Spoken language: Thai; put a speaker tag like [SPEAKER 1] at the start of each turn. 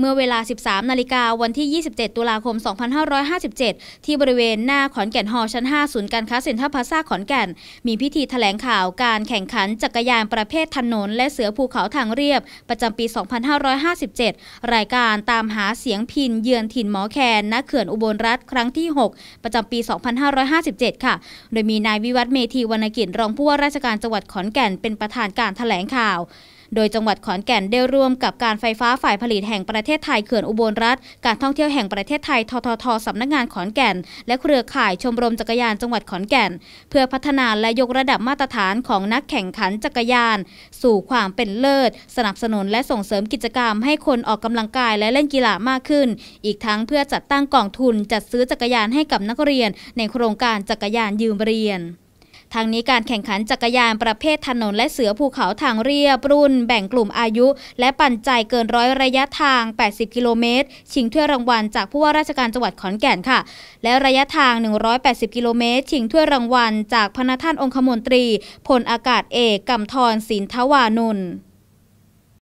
[SPEAKER 1] เมื่อเวลา 13 นาฬิกาวันที่ 27 ตุลาคม 2557 ที่บริเวณหน้าขอนแก่นฮอชั้น 5 ศูนย์การค้าเซ็นทรัลพลาซาขอนแก่น มีพิธีถแถลงข่าวการแข่งขัน จักรยานประเภทถนน และเสือภูเขาทางเรียบ ประจำปี 2557 รายการตามหาเสียงพินเยือนถิ่นหมอแคนณเขื่อนอุบลรัฐครั้งที่ 6 ประจำปี 2557 ค่ะ โดยมีนายวิวัฒเมธีวรรณกิจรองผู้ว่าราชการจังหวัดขอนแก่น เป็นประธานการถแถลงข่าวโดยจังหวัดขอนแก่นได้ร่วมกับการไฟฟ้าฝ่ายผลิตแห่งประเทศไทยเขื่อนอุบลรัฐการท่องเที่ยวแห่งประเทศไทยทททสำนักงานขอนแก่น และเครือข่ายชมรมจักรยานจังหวัดขอนแก่น เพื่อพัฒนาและยกระดับมาตรฐานของนักแข่งขันจักรยาน สู่ความเป็นเลิศ สนับสนุนและส่งเสริมกิจกรรม ให้คนออกกำลังกายและเล่นกีฬามากขึ้นอีกทั้งเพื่อจัดตั้งกองทุนจัดซื้อจักรยานให้กับนักเรียน ในโครงการจักรยานยืมเรียนทางนี้การแข่งขันจักรยานประเภทถนน และเสือภูเขาทางเรียบ รุ่น แบ่งกลุ่มอายุ และปั่นใจเกินร้อยระยะทาง 80กิโลเมตรชิงถ้วยรางวัล จากผู้ว่าราชการจังหวัดขอนแก่นค่ะ และระยะทาง 180กิโลเมตรชิงถ้วยรางวัล จากพนักท่านองคมนตรีพลอากาศเอกกำธรศินทวานนท์